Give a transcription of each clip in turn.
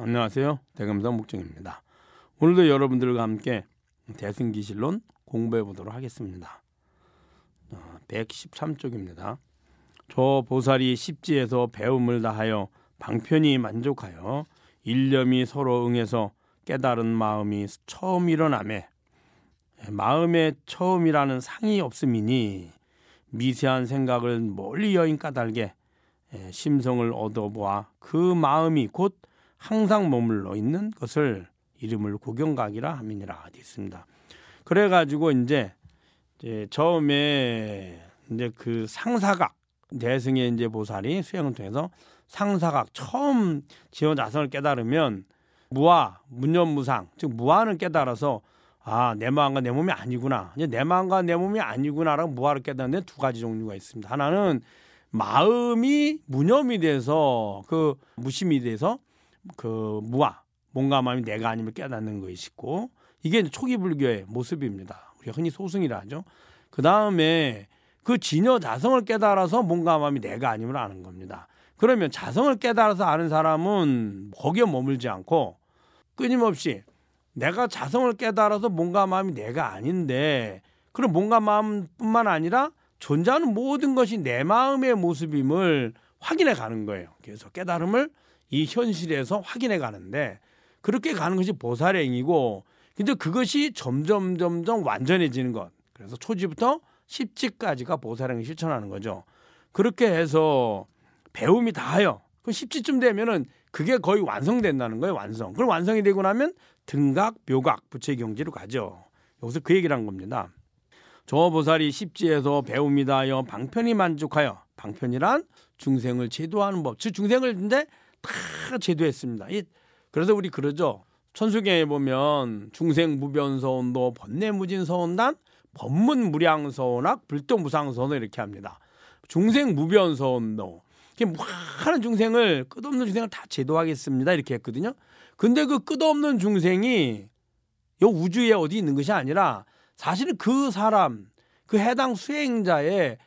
안녕하세요. 대검사 목정입니다. 오늘도 여러분들과 함께 대승기실론 공부해 보도록 하겠습니다. 113쪽입니다. 어, 저 보살이 십지에서 배움을 다하여 방편이 만족하여 일념이 서로 응해서 깨달은 마음이 처음 일어남에 마음의 처음이라는 상이 없음이니 미세한 생각을 멀리 여인 까닭에 심성을 얻어보아 그 마음이 곧 항상 머물러 있는 것을 이름을 고경각이라 함이니라 되어 있습니다. 그래 가지고 이제, 이제 처음에 이제 그 상사각 대승의 이제 보살이 수행을 통해서 상사각 처음 지어 자성을 깨달으면 무아 문념무상즉 무아는 깨달아서 아 내 마음과 내 몸이 아니구나 이제 내 마음과 내 몸이 아니구나라고 무아를 깨닫는데 두 가지 종류가 있습니다. 하나는 마음이 무념이 돼서 그 무심이 돼서 그 무아 몸과 마음이 내가 아님을 깨닫는 것이고 이게 초기 불교의 모습입니다. 우리가 흔히 소승이라 하죠. 그 다음에 그 진여 자성을 깨달아서 몸과 마음이 내가 아님을 아는 겁니다. 그러면 자성을 깨달아서 아는 사람은 거기에 머물지 않고 끊임없이 내가 자성을 깨달아서 몸과 마음이 내가 아닌데 그럼 몸과 마음뿐만 아니라 존재하는 모든 것이 내 마음의 모습임을 확인해 가는 거예요. 그래서 깨달음을 이 현실에서 확인해 가는데 그렇게 가는 것이 보살행이고 근데 그것이 점점 점점 완전해지는 것. 그래서 초지부터 십지까지가 보살행을 실천하는 거죠. 그렇게 해서 배움이 다하여 그 십지쯤 되면은 그게 거의 완성된다는 거예요. 완성. 그럼 완성이 되고 나면 등각, 묘각, 부채 경지로 가죠. 여기서 그 얘기를 한 겁니다. 저 보살이 십지에서 배움이 다하여 방편이 만족하여 방편이란 중생을 제도하는 법. 즉 중생을 근데 다 제도했습니다. 그래서 우리 그러죠. 천수경에 보면 중생 무변서운도 번뇌무진서운단 법문무량서운학 불도무상서운 이렇게 합니다. 중생 무변서운도 이게 하는 중생을 끝없는 중생을 다 제도하겠습니다 이렇게 했거든요. 근데 그 끝없는 중생이 요 우주에 어디 있는 것이 아니라 사실은 그 사람 그 해당 수행자의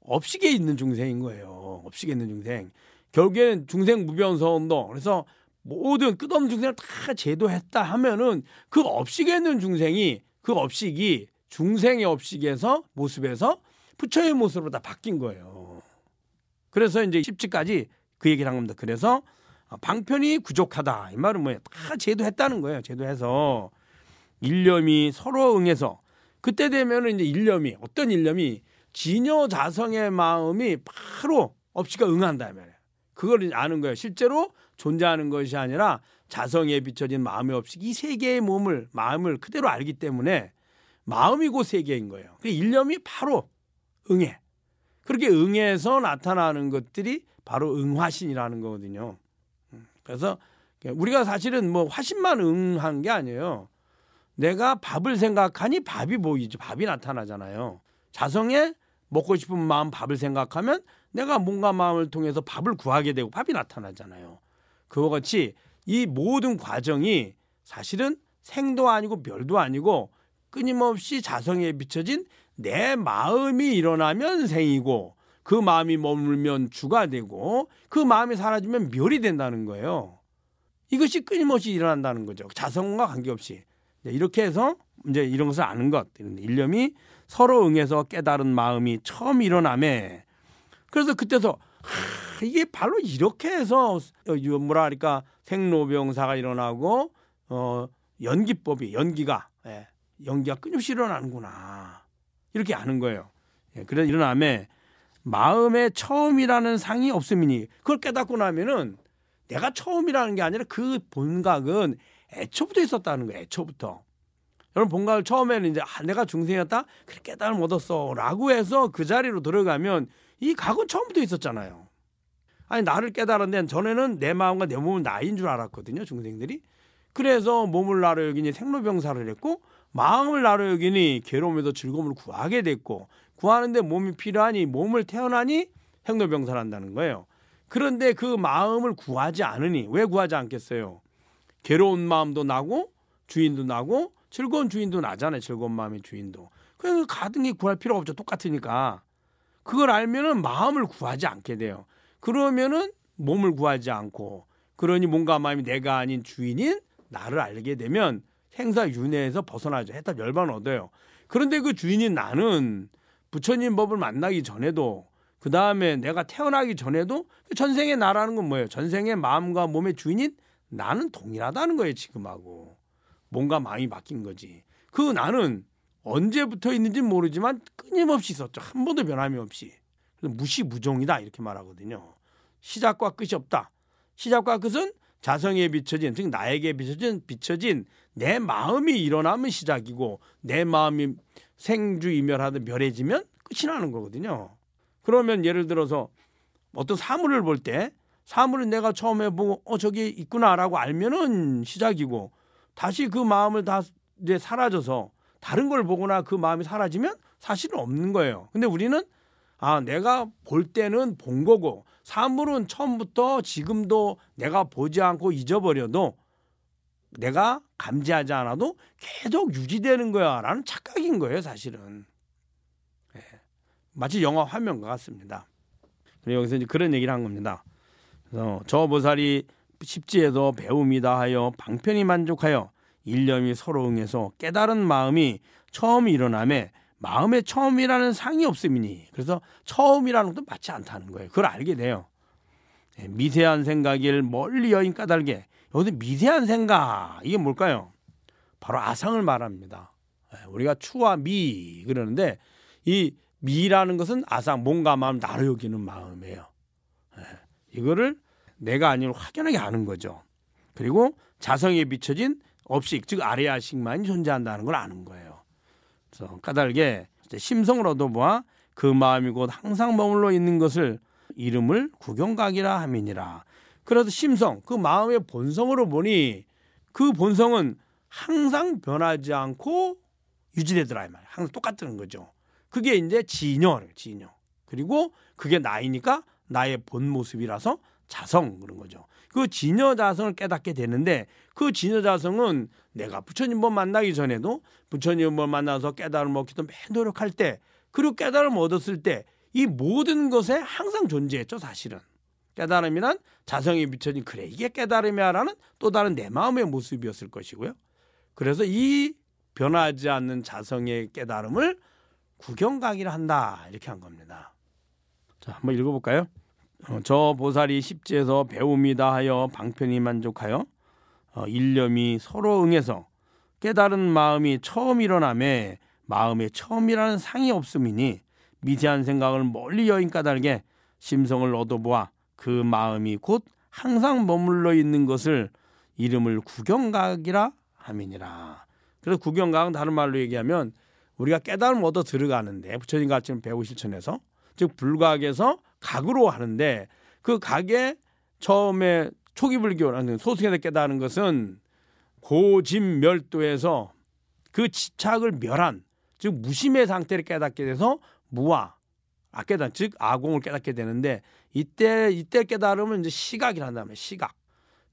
업식에 있는 중생인 거예요. 업식에 있는 중생. 결국에는 중생 무변서 운동 그래서 모든 끝없는 중생을 다 제도했다 하면은 그 업식에 있는 중생이 그 업식이 중생의 업식에서 모습에서 부처의 모습으로 다 바뀐 거예요. 그래서 이제 십지까지그 얘기를 한 겁니다. 그래서 방편이 부족하다 이 말은 뭐예요? 다 제도했다는 거예요. 제도해서 일념이 서로 응해서 그때 되면은 이제 일념이 어떤 일념이 진여 자성의 마음이 바로 업식가 응한다면 그걸 아는 거예요. 실제로 존재하는 것이 아니라 자성에 비춰진 마음이 없이 이 세계의 몸을 마음을 그대로 알기 때문에 마음이 고 세계인 거예요. 그 일념이 바로 응해 그렇게 응해서 나타나는 것들이 바로 응화신이라는 거거든요. 음, 그래서 우리가 사실은 뭐 화신만 응한 게 아니에요. 내가 밥을 생각하니 밥이 보이지 밥이 나타나잖아요. 자성에 먹고 싶은 마음 밥을 생각하면 내가 몸과 마음을 통해서 밥을 구하게 되고 밥이 나타나잖아요. 그와 같이 이 모든 과정이 사실은 생도 아니고 별도 아니고 끊임없이 자성에 비춰진 내 마음이 일어나면 생이고 그 마음이 머물면 주가 되고 그 마음이 사라지면 멸이 된다는 거예요. 이것이 끊임없이 일어난다는 거죠. 자성과 관계없이. 네, 이렇게 해서 이제 이런 것을 아는 것, 일념이 서로 응해서 깨달은 마음이 처음 일어남에 그래서 그때서 하, 이게 바로 이렇게 해서 뭐라 하니까 생로병사가 일어나고 어 연기법이 연기가 예, 연기가 끊임없이 일어나는구나 이렇게 아는 거예요. 예, 그래서 일어남에 마음에 처음이라는 상이 없음이니 그걸 깨닫고 나면은 내가 처음이라는 게 아니라 그 본각은 애초부터 있었다는 거예요. 애초부터. 여러분 본각을 처음에는 이제 아, 내가 중생이었다 그렇게 깨달음 얻었어라고 해서 그 자리로 들어가면 이 각은 처음부터 있었잖아요. 아니 나를 깨달은 데는 전에는 내 마음과 내 몸은 나인 줄 알았거든요 중생들이. 그래서 몸을 나로 여기니 생로병사를 했고 마음을 나로 여기니 괴로움에서 즐거움을 구하게 됐고 구하는데 몸이 필요하니 몸을 태어나니 생로병사를 한다는 거예요. 그런데 그 마음을 구하지 않으니 왜 구하지 않겠어요? 괴로운 마음도 나고 주인도 나고 즐거운 주인도 나잖아요. 즐거운 마음의 주인도. 그냥 가등히 구할 필요 가 없죠. 똑같으니까. 그걸 알면은 마음을 구하지 않게 돼요. 그러면은 몸을 구하지 않고 그러니 몸과 마음이 내가 아닌 주인인 나를 알게 되면 행사 윤회에서 벗어나죠. 해답 열반 얻어요. 그런데 그 주인인 나는 부처님 법을 만나기 전에도 그 다음에 내가 태어나기 전에도 그 전생의 나라는 건 뭐예요? 전생의 마음과 몸의 주인인 나는 동일하다는 거예요 지금하고 뭔가 마음이 바뀐 거지. 그 나는 언제부터 있는지는 모르지만 끊임없이 있었죠. 한 번도 변함이 없이. 그래서 무시무종이다 이렇게 말하거든요. 시작과 끝이 없다. 시작과 끝은 자성에 비춰진 즉 나에게 비춰진 비춰진 내 마음이 일어나면 시작이고 내 마음이 생주 이멸하듯 멸해지면 끝이 나는 거거든요. 그러면 예를 들어서 어떤 사물을 볼 때사물을 내가 처음에 보고 어 저기 있구나라고 알면은 시작이고 다시 그 마음을 다 이제 사라져서 다른 걸 보거나 그 마음이 사라지면 사실은 없는 거예요. 근데 우리는 아, 내가 볼 때는 본 거고 사물은 처음부터 지금도 내가 보지 않고 잊어버려도 내가 감지하지 않아도 계속 유지되는 거야 라는 착각인 거예요, 사실은. 예. 마치 영화 화면과 같습니다. 그리고 여기서 이제 그런 얘기를 한 겁니다. 그래서 저 보살이 십지에서 배웁니다 하여 방편이 만족하여 일념이 서로 응해서 깨달은 마음이 처음 일어남에 마음의 처음이라는 상이 없음이니 그래서 처음이라는 것도 맞지 않다는 거예요. 그걸 알게 돼요. 예, 미세한 생각일 멀리 여인 까닭에 여기서 미세한 생각 이게 뭘까요? 바로 아상을 말합니다. 예, 우리가 추와 미 그러는데 이 미라는 것은 아상 몸과 마음 나로 여기는 마음이에요. 예, 이거를 내가 아니고 확연하게 아는 거죠. 그리고 자성에 비춰진 업식 즉 아레아식만 존재한다는 걸 아는 거예요. 그래서 까닭에 심성을 얻어보아 그 마음이 곧 항상 머물러 있는 것을 이름을 구경각이라 함이니라. 그래서 심성 그 마음의 본성으로 보니 그 본성은 항상 변하지 않고 유지되더라 이 말. 항상 똑같은 거죠. 그게 이제 진여, 진여. 그리고 그게 나이니까 나의 본 모습이라서 자성 그런 거죠. 그 진여 자성을 깨닫게 되는데 그 진여 자성은 내가 부처님을 뭐 만나기 전에도 부처님을 뭐 만나서 깨달음 얻기도 매 노력할 때 그리고 깨달음 얻었을 때 이 모든 것에 항상 존재했죠 사실은 깨달음이란 자성이 비춰진 그래 이게 깨달음이야라는 또 다른 내 마음의 모습이었을 것이고요 그래서 이 변하지 않는 자성의 깨달음을 구경 각이라 한다 이렇게 한 겁니다. 자, 한번 읽어볼까요? 어, 저 보살이 십지에서 배웁니다 하여 방편이 만족하여 어, 일념이 서로 응해서 깨달은 마음이 처음 일어남에 마음의 처음이라는 상이 없음이니 미세한 생각을 멀리 여인 까닭에 심성을 얻어보아 그 마음이 곧 항상 머물러 있는 것을 이름을 구경각이라 함이니라. 그래서 구경각은 다른 말로 얘기하면 우리가 깨달음 얻어 들어가는데 부처님 가르치 배우 실천에서 즉 불각에서 각으로 하는데 그 각에 처음에 초기불교라는 소승에서 깨달은 것은 고진멸도에서 그지착을 멸한 즉 무심의 상태를 깨닫게 돼서 무아 아깨단 즉 아공을 깨닫게 되는데 이때 이때 깨달으면 이제 시각이란 다음에 시각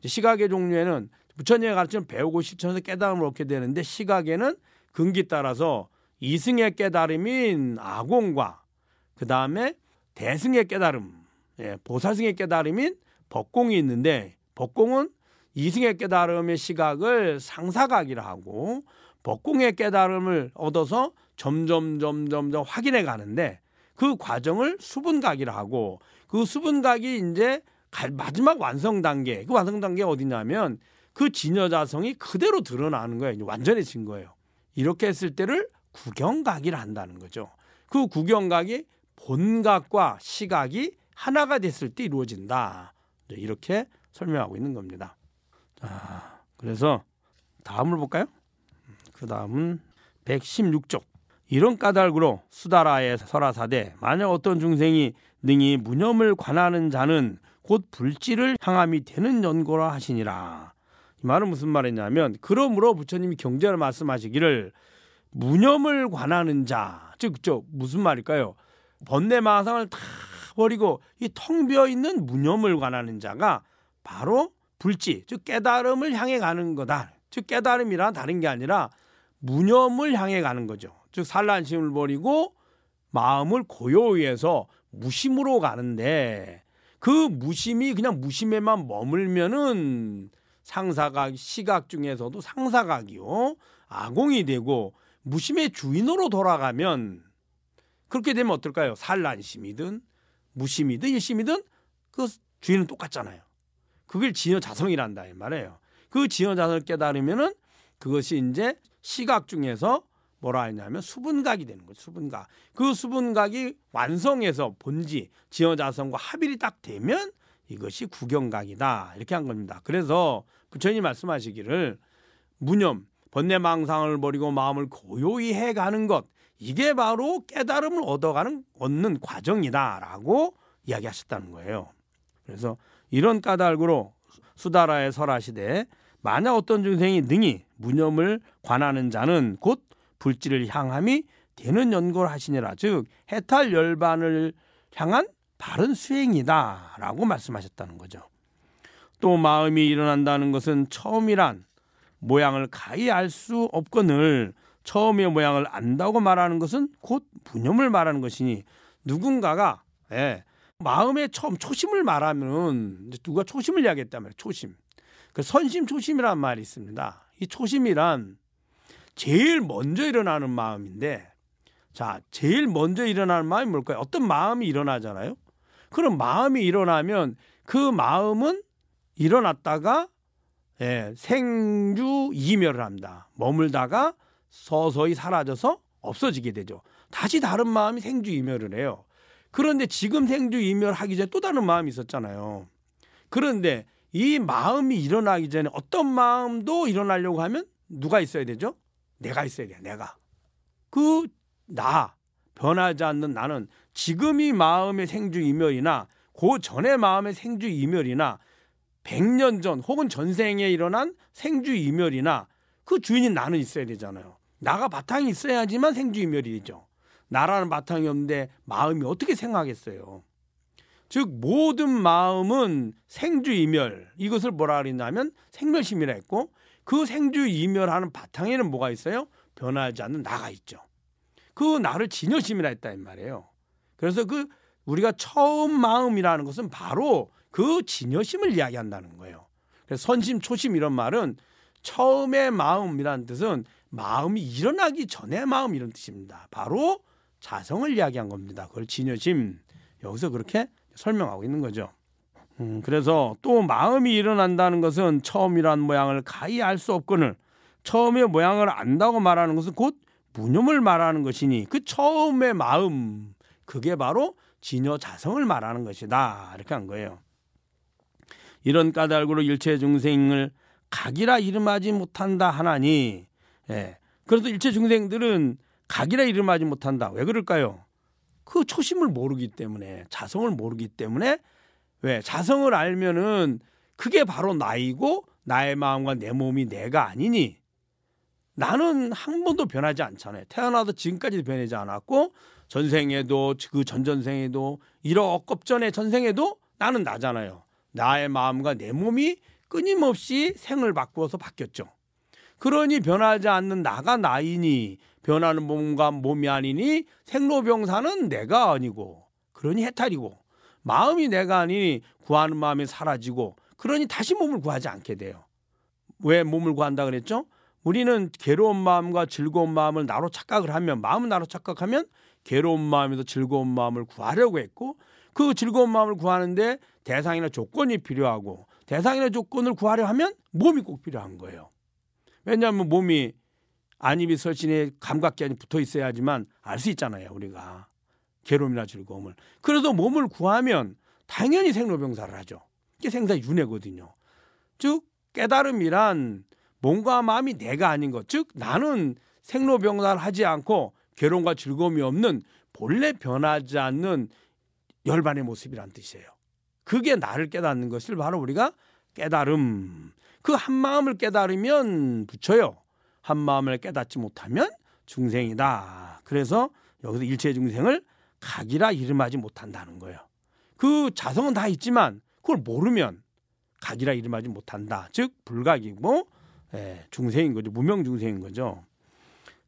시각의 종류에는 부처님의 가르침을 배우고 실천해서 깨달음을 얻게 되는데 시각에는 근기 따라서 이승의 깨달음인 아공과 그 다음에 대승의 깨달음, 예, 보살승의 깨달음인 법공이 있는데 법공은 이승의 깨달음의 시각을 상사각이라 하고 법공의 깨달음을 얻어서 점점 점점 점 확인해 가는데 그 과정을 수분각이라 하고 그 수분각이 이제 마지막 완성 단계 그 완성 단계 어디냐면 그 진여자성이 그대로 드러나는 거예요 완전해진 거예요 이렇게 했을 때를 구경각이라 한다는 거죠 그 구경각이 본각과 시각이 하나가 됐을 때 이루어진다. 이렇게 설명하고 있는 겁니다. 자, 그래서 다음을 볼까요? 그 다음은 116쪽. 이런 까닭으로 수다라의 설화사대 만약 어떤 중생이 능히 무념을 관하는 자는 곧 불지를 향함이 되는 연고라 하시니라. 이 말은 무슨 말이냐면 그러므로 부처님이 경제를 말씀하시기를 무념을 관하는 자, 즉, 저 무슨 말일까요? 번뇌 마상을 다 버리고 이 텅 비어 있는 무념을 관하는 자가 바로 불지 즉 깨달음을 향해 가는 거다. 즉 깨달음이란 다른 게 아니라 무념을 향해 가는 거죠. 즉 산란심을 버리고 마음을 고요해서 무심으로 가는데 그 무심이 그냥 무심에만 머물면은 상사각 시각 중에서도 상사각이요 아공이 되고 무심의 주인으로 돌아가면 그렇게 되면 어떨까요? 산란심이든 무심이든 일심이든 그 주인은 똑같잖아요. 그걸 진여자성이란다 이 말이에요. 그 진여자성을 깨달으면은 그것이 이제 시각 중에서 뭐라 하냐면 수분각이 되는 거예요 수분각. 그 수분각이 완성해서 본지 진여자성과 합일이 딱 되면 이것이 구경각이다 이렇게 한 겁니다. 그래서 부처님 말씀하시기를 무념 번뇌망상을 버리고 마음을 고요히 해가는 것 이게 바로 깨달음을 얻어가는 얻는 과정이다라고 이야기하셨다는 거예요. 그래서 이런 까닭으로 수다라의 설화 시대에 만약 어떤 중생이 능히 무념을 관하는 자는 곧 불지를 향함이 되는 연구를 하시니라 즉 해탈 열반을 향한 바른 수행이다라고 말씀하셨다는 거죠. 또 마음이 일어난다는 것은 처음이란 모양을 가히 알 수 없거늘 처음의 모양을 안다고 말하는 것은 곧 무념을 말하는 것이니 누군가가 예, 마음의 처음 초심을 말하면 누가 초심을 이야기했단 말 초심. 그 선심 초심이란 말이 있습니다. 이 초심이란 제일 먼저 일어나는 마음인데 자, 제일 먼저 일어나는 마음이 뭘까요? 어떤 마음이 일어나잖아요. 그럼 마음이 일어나면 그 마음은 일어났다가 예, 생유 이멸을 합니다. 머물다가 서서히 사라져서 없어지게 되죠. 다시 다른 마음이 생주 이멸을 해요. 그런데 지금 생주 이멸하기 전에 또 다른 마음이 있었잖아요. 그런데 이 마음이 일어나기 전에 어떤 마음도 일어나려고 하면 누가 있어야 되죠? 내가 있어야 돼. 요 내가. 그 나, 변하지 않는 나는 지금이 마음의 생주 이멸이나 그 전에 마음의 생주 이멸이나 100년 전 혹은 전생에 일어난 생주 이멸이나 그 주인인 나는 있어야 되잖아요. 나가 바탕이 있어야지만 생주인멸이 죠 나라는 바탕이 없는데 마음이 어떻게 생각하겠어요. 즉 모든 마음은 생주이멸 이것을 뭐라 그랬냐면 생멸심이라 했고 그 생주이멸하는 바탕에는 뭐가 있어요? 변하지 않는 나가 있죠. 그 나를 진여심이라 했다 이 말이에요. 그래서 그 우리가 처음 마음이라는 것은 바로 그 진여심을 이야기한다는 거예요. 그래서 선심, 초심 이런 말은 처음의 마음이라는 뜻은 마음이 일어나기 전에 마음 이런 뜻입니다. 바로 자성을 이야기한 겁니다. 그걸 진여짐 여기서 그렇게 설명하고 있는 거죠. 음, 그래서 또 마음이 일어난다는 것은 처음이란 모양을 가히 알 수 없거늘 처음의 모양을 안다고 말하는 것은 곧 무념을 말하는 것이니 그 처음의 마음 그게 바로 진여 자성을 말하는 것이다 이렇게 한 거예요. 이런 까닭으로 일체 중생을 각이라 이름하지 못한다 하나니 예. 그래서 일제 중생들은 각이라 이름 하지 못한다. 왜 그럴까요? 그 초심을 모르기 때문에 자성을 모르기 때문에 왜 자성을 알면은 그게 바로 나이고 나의 마음과 내 몸이 내가 아니니 나는 한 번도 변하지 않잖아요. 태어나도 지금까지도 변하지 않았고 전생에도 그 전전생에도 일러 억겁전의 전생에도 나는 나잖아요. 나의 마음과 내 몸이 끊임없이 생을 바꾸어서 바뀌었죠. 그러니 변하지 않는 나가 나이니 변하는 몸과 몸이 아니니 생로병사는 내가 아니고 그러니 해탈이고 마음이 내가 아니니 구하는 마음이 사라지고 그러니 다시 몸을 구하지 않게 돼요. 왜 몸을 구한다 그랬죠? 우리는 괴로운 마음과 즐거운 마음을 나로 착각을 하면 마음은 나로 착각하면 괴로운 마음에서 즐거운 마음을 구하려고 했고 그 즐거운 마음을 구하는데 대상이나 조건이 필요하고 대상이나 조건을 구하려 하면 몸이 꼭 필요한 거예요. 왜냐하면 몸이 안입이 설신에 감각기한이 붙어 있어야지만 알 수 있잖아요 우리가 괴로움이나 즐거움을 그래서 몸을 구하면 당연히 생로병사를 하죠 이게 생사윤회거든요 즉 깨달음이란 몸과 마음이 내가 아닌 것즉 나는 생로병사를 하지 않고 괴로움과 즐거움이 없는 본래 변하지 않는 열반의 모습이란 뜻이에요 그게 나를 깨닫는 것을 바로 우리가 깨달음 그한 마음을 깨달으면 부처요. 한 마음을 깨닫지 못하면 중생이다. 그래서 여기서 일체 중생을 각이라 이름하지 못한다는 거예요. 그 자성은 다 있지만 그걸 모르면 각이라 이름하지 못한다. 즉 불각이고 예, 중생인 거죠. 무명 중생인 거죠.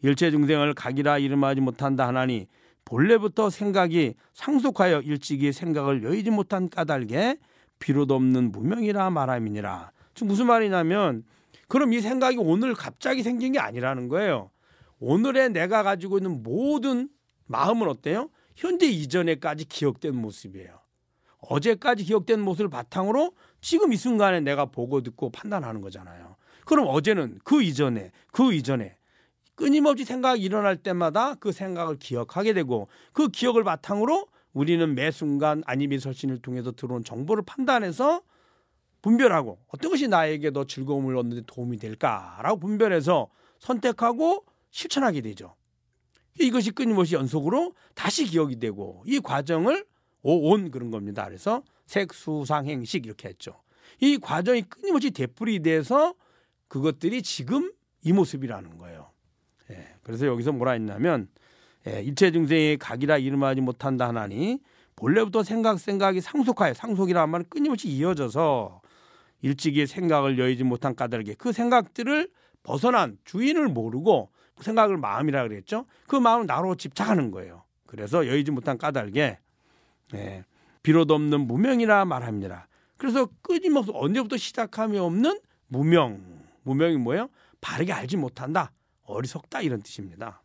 일체 중생을 각이라 이름하지 못한다 하나니 본래부터 생각이 상속하여 일찍이 생각을 여의지 못한 까닭에 비로도 없는 무명이라 말함이니라. 지금 무슨 말이냐면 그럼 이 생각이 오늘 갑자기 생긴 게 아니라는 거예요. 오늘의 내가 가지고 있는 모든 마음은 어때요? 현재 이전에까지 기억된 모습이에요. 어제까지 기억된 모습을 바탕으로 지금 이 순간에 내가 보고 듣고 판단하는 거잖아요. 그럼 어제는 그 이전에 그 이전에 끊임없이 생각이 일어날 때마다 그 생각을 기억하게 되고 그 기억을 바탕으로 우리는 매 순간 아니면설신을 통해서 들어온 정보를 판단해서 분별하고 어떤 것이 나에게 더 즐거움을 얻는 데 도움이 될까라고 분별해서 선택하고 실천하게 되죠. 이것이 끊임없이 연속으로 다시 기억이 되고 이 과정을 오온 그런 겁니다. 그래서 색수상행식 이렇게 했죠. 이 과정이 끊임없이 되풀이 돼서 그것들이 지금 이 모습이라는 거예요. 예, 그래서 여기서 뭐라 했냐면 예, 일체 중생의 각이라 이름하지 못한다 하나니 본래부터 생각 생각이 상속하여 상속이란 말은 끊임없이 이어져서 일찍이 생각을 여의지 못한 까닭에 그 생각들을 벗어난 주인을 모르고 그 생각을 마음이라 그랬죠. 그 마음을 나로 집착하는 거예요. 그래서 여의지 못한 까닭에 예, 비로도 없는 무명이라 말합니다. 그래서 끊임없이 언제부터 시작함이 없는 무명. 무명이 뭐예요? 바르게 알지 못한다. 어리석다 이런 뜻입니다.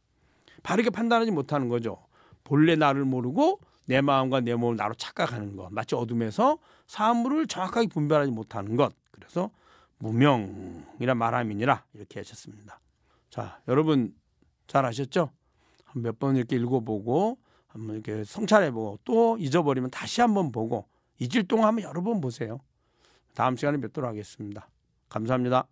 바르게 판단하지 못하는 거죠. 본래 나를 모르고 내 마음과 내 몸을 나로 착각하는 것 마치 어둠에서 사물을 정확하게 분별하지 못하는 것 그래서 무명이라 말함이니라 이렇게 하셨습니다. 자 여러분 잘 아셨죠? 한 몇 번 이렇게 읽어보고 한번 이렇게 성찰해보고 또 잊어버리면 다시 한번 보고 잊을 동안 한번 여러 번 보세요. 다음 시간에 뵙도록 하겠습니다. 감사합니다.